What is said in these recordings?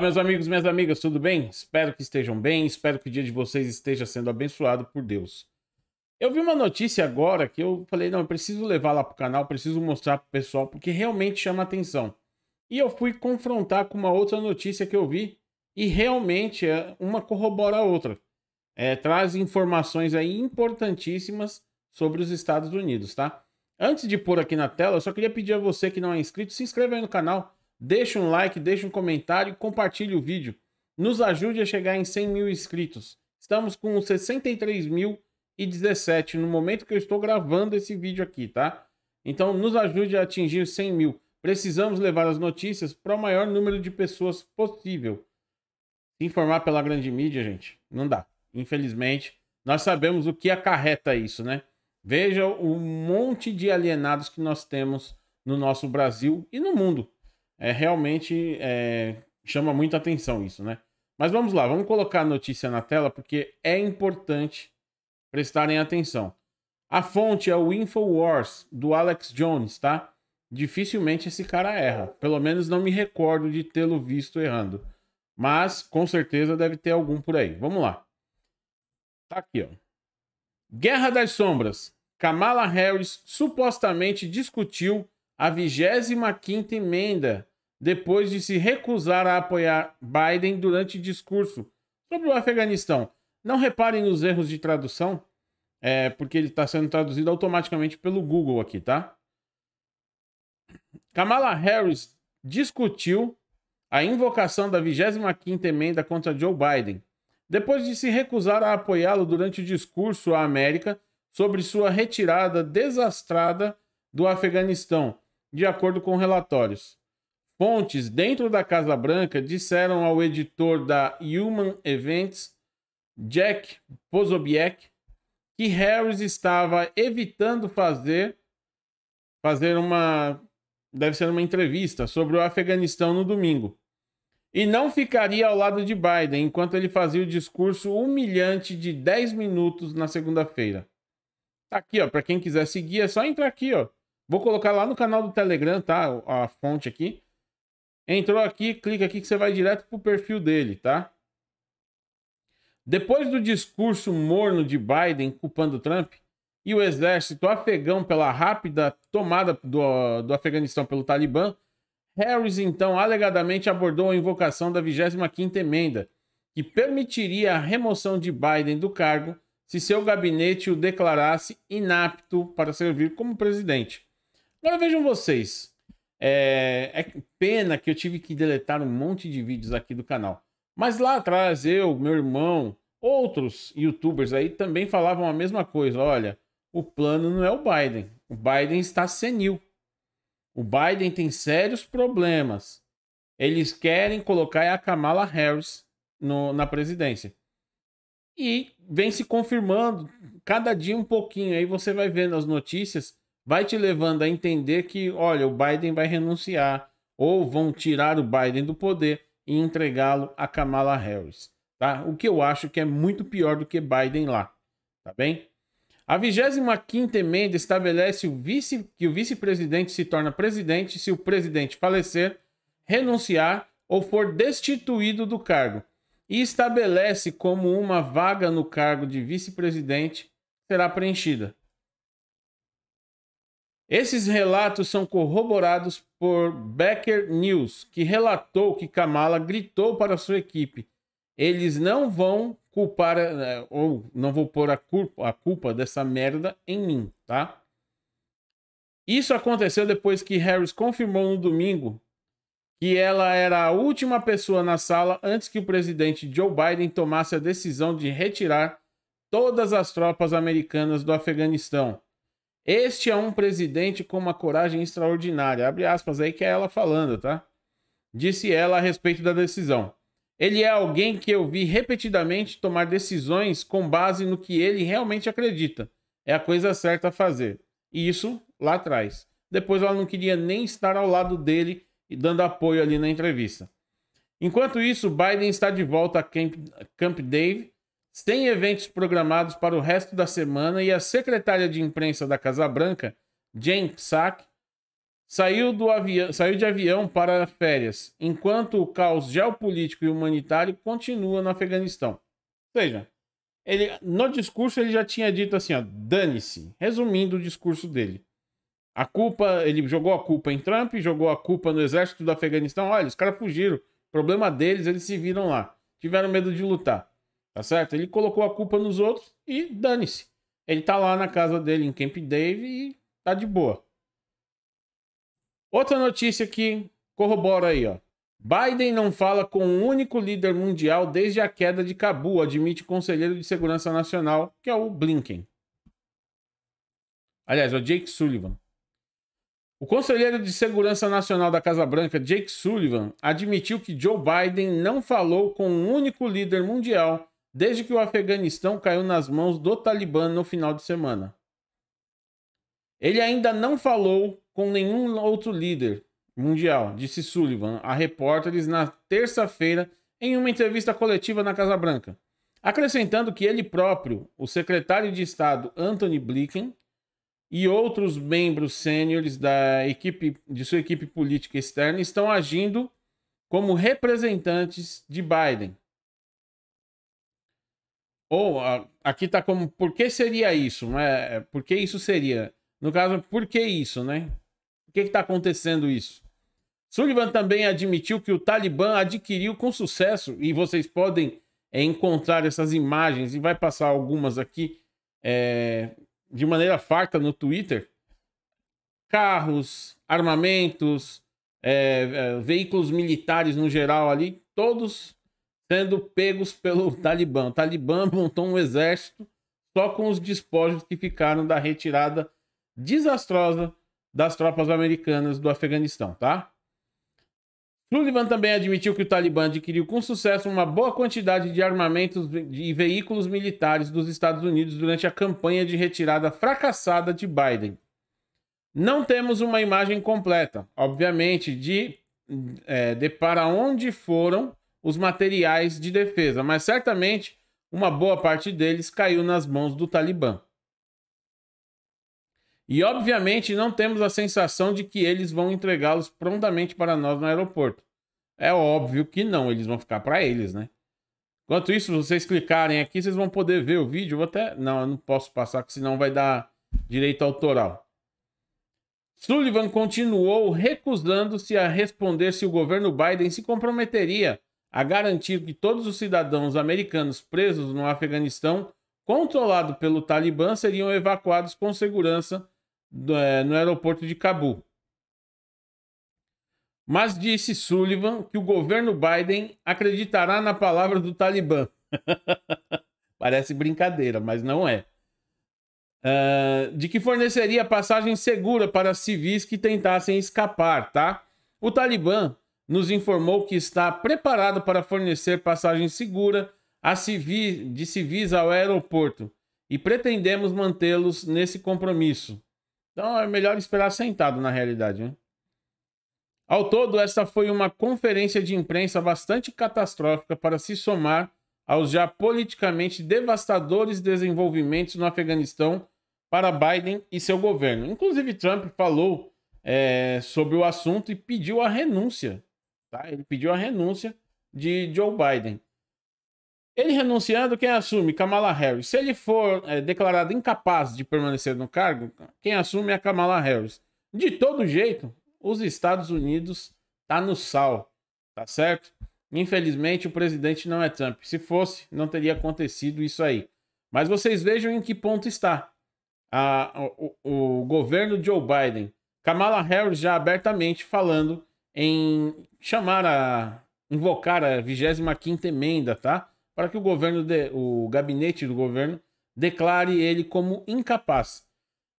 Olá, meus amigos, minhas amigas, tudo bem? Espero que estejam bem, espero que o dia de vocês esteja sendo abençoado por Deus. Eu vi uma notícia agora que eu falei, não, eu preciso levar lá pro canal, preciso mostrar pro pessoal, porque realmente chama atenção. E eu fui confrontar com uma outra notícia que eu vi, e realmente é, uma corrobora a outra. É, traz informações aí importantíssimas sobre os Estados Unidos, tá? Antes de pôr aqui na tela, eu só queria pedir a você que não é inscrito, se inscreva aí no canal Deixe um like, deixe um comentário e compartilhe o vídeo. Nos ajude a chegar em 100 mil inscritos. Estamos com 63.017 no momento que eu estou gravando esse vídeo aqui, tá? Então nos ajude a atingir 100 mil. Precisamos levar as notícias para o maior número de pessoas possível. Informar pela grande mídia, gente, não dá. Infelizmente, nós sabemos o que acarreta isso, né? Veja o monte de alienados que nós temos no nosso Brasil e no mundo é, realmente é, chama muita atenção isso, né? Mas vamos lá, vamos colocar a notícia na tela porque é importante prestarem atenção. A fonte é o InfoWars do Alex Jones, tá? Dificilmente esse cara erra. Pelo menos não me recordo de tê-lo visto errando. Mas com certeza deve ter algum por aí. Vamos lá. Tá aqui, ó. Guerra das Sombras. Kamala Harris supostamente discutiu a 25ª emenda depois de se recusar a apoiar Biden durante discurso sobre o Afeganistão. Não reparem nos erros de tradução, é, porque ele está sendo traduzido automaticamente pelo Google aqui, tá? Kamala Harris discutiu a invocação da 25ª emenda contra Joe Biden, depois de se recusar a apoiá-lo durante o discurso à América sobre sua retirada desastrada do Afeganistão, de acordo com relatórios. Fontes dentro da Casa Branca disseram ao editor da Human Events, Jack Pozobiec, que Harris estava evitando fazer fazer uma deve ser uma entrevista sobre o Afeganistão no domingo. E não ficaria ao lado de Biden enquanto ele fazia o discurso humilhante de 10 minutos na segunda-feira. Tá aqui, ó, para quem quiser seguir é só entrar aqui, ó. Vou colocar lá no canal do Telegram, tá, a fonte aqui. Entrou aqui, clica aqui que você vai direto pro perfil dele, tá? Depois do discurso morno de Biden culpando Trump e o exército afegão pela rápida tomada do, do Afeganistão pelo Talibã, Harris então alegadamente abordou a invocação da 25ª emenda, que permitiria a remoção de Biden do cargo se seu gabinete o declarasse inapto para servir como presidente. Agora vejam vocês, é, é, pena que eu tive que deletar um monte de vídeos aqui do canal. Mas lá atrás, eu, meu irmão, outros youtubers aí também falavam a mesma coisa. Olha, o plano não é o Biden. O Biden está senil. O Biden tem sérios problemas. Eles querem colocar a Kamala Harris no, na presidência. E vem se confirmando cada dia um pouquinho. Aí você vai vendo as notícias vai te levando a entender que, olha, o Biden vai renunciar ou vão tirar o Biden do poder e entregá-lo a Kamala Harris, tá? O que eu acho que é muito pior do que Biden lá, tá bem? A 25ª emenda estabelece o vice, que o vice-presidente se torna presidente se o presidente falecer, renunciar ou for destituído do cargo e estabelece como uma vaga no cargo de vice-presidente será preenchida. Esses relatos são corroborados por Becker News, que relatou que Kamala gritou para sua equipe: eles não vão culpar, eh, ou não vou pôr a culpa, a culpa dessa merda em mim, tá? Isso aconteceu depois que Harris confirmou no domingo que ela era a última pessoa na sala antes que o presidente Joe Biden tomasse a decisão de retirar todas as tropas americanas do Afeganistão este é um presidente com uma coragem extraordinária. Abre aspas aí que é ela falando, tá? Disse ela a respeito da decisão. Ele é alguém que eu vi repetidamente tomar decisões com base no que ele realmente acredita. É a coisa certa a fazer. E isso lá atrás. Depois ela não queria nem estar ao lado dele e dando apoio ali na entrevista. Enquanto isso, Biden está de volta a Camp, Camp Dave sem eventos programados para o resto da semana e a secretária de imprensa da Casa Branca, Jane Psaki, saiu, do avião, saiu de avião para férias, enquanto o caos geopolítico e humanitário continua no Afeganistão. Ou seja, ele, no discurso ele já tinha dito assim, dane-se, resumindo o discurso dele. A culpa, ele jogou a culpa em Trump, jogou a culpa no exército do Afeganistão. Olha, os caras fugiram, problema deles, eles se viram lá, tiveram medo de lutar. Tá certo? Ele colocou a culpa nos outros e dane-se. Ele tá lá na casa dele em Camp Dave e tá de boa. Outra notícia que corrobora aí, ó. Biden não fala com o um único líder mundial desde a queda de Cabu, admite o conselheiro de segurança nacional, que é o Blinken. Aliás, é o Jake Sullivan. O conselheiro de segurança nacional da Casa Branca, Jake Sullivan, admitiu que Joe Biden não falou com o um único líder mundial desde que o Afeganistão caiu nas mãos do Talibã no final de semana. Ele ainda não falou com nenhum outro líder mundial, disse Sullivan a repórteres na terça-feira em uma entrevista coletiva na Casa Branca, acrescentando que ele próprio, o secretário de Estado Anthony Blinken e outros membros sêniores da equipe de sua equipe política externa estão agindo como representantes de Biden ou aqui tá como, por que seria isso? Né? Por que isso seria? No caso, por que isso, né? o que está acontecendo isso? Sullivan também admitiu que o Talibã adquiriu com sucesso, e vocês podem eh, encontrar essas imagens, e vai passar algumas aqui é, de maneira farta no Twitter, carros, armamentos, é, veículos militares no geral ali, todos sendo pegos pelo uhum. Talibã. O Talibã montou um exército só com os despojos que ficaram da retirada desastrosa das tropas americanas do Afeganistão, tá? Sullivan também admitiu que o Talibã adquiriu com sucesso uma boa quantidade de armamentos e veículos militares dos Estados Unidos durante a campanha de retirada fracassada de Biden. Não temos uma imagem completa, obviamente, de, é, de para onde foram os materiais de defesa, mas certamente uma boa parte deles caiu nas mãos do Talibã. E obviamente não temos a sensação de que eles vão entregá-los prontamente para nós no aeroporto. É óbvio que não, eles vão ficar para eles, né? Enquanto isso, vocês clicarem aqui, vocês vão poder ver o vídeo. Eu vou até. Não, eu não posso passar, que senão vai dar direito autoral. Sullivan continuou recusando-se a responder se o governo Biden se comprometeria a garantir que todos os cidadãos americanos presos no Afeganistão, controlado pelo Talibã, seriam evacuados com segurança do, é, no aeroporto de Cabul. Mas disse Sullivan que o governo Biden acreditará na palavra do Talibã. Parece brincadeira, mas não é. Uh, de que forneceria passagem segura para civis que tentassem escapar, tá? O Talibã nos informou que está preparado para fornecer passagem segura civis, de civis ao aeroporto e pretendemos mantê-los nesse compromisso. Então é melhor esperar sentado na realidade. Né? Ao todo, esta foi uma conferência de imprensa bastante catastrófica para se somar aos já politicamente devastadores desenvolvimentos no Afeganistão para Biden e seu governo. Inclusive, Trump falou é, sobre o assunto e pediu a renúncia Tá? Ele pediu a renúncia de Joe Biden. Ele renunciando, quem assume? Kamala Harris. Se ele for é, declarado incapaz de permanecer no cargo, quem assume é Kamala Harris. De todo jeito, os Estados Unidos tá no sal, tá certo? Infelizmente, o presidente não é Trump. Se fosse, não teria acontecido isso aí. Mas vocês vejam em que ponto está a, o, o governo Joe Biden. Kamala Harris já abertamente falando em chamar a invocar a 25ª emenda, tá? Para que o governo de, o gabinete do governo declare ele como incapaz.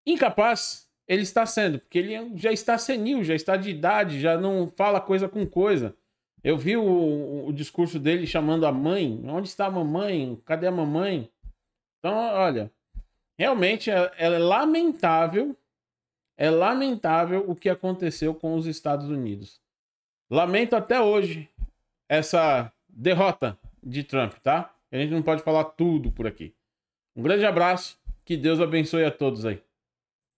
Incapaz ele está sendo, porque ele já está senil, já está de idade, já não fala coisa com coisa. Eu vi o, o discurso dele chamando a mãe. Onde está a mamãe? Cadê a mamãe? Então, olha, realmente é, é lamentável é lamentável o que aconteceu com os Estados Unidos. Lamento até hoje essa derrota de Trump, tá? A gente não pode falar tudo por aqui. Um grande abraço, que Deus abençoe a todos aí.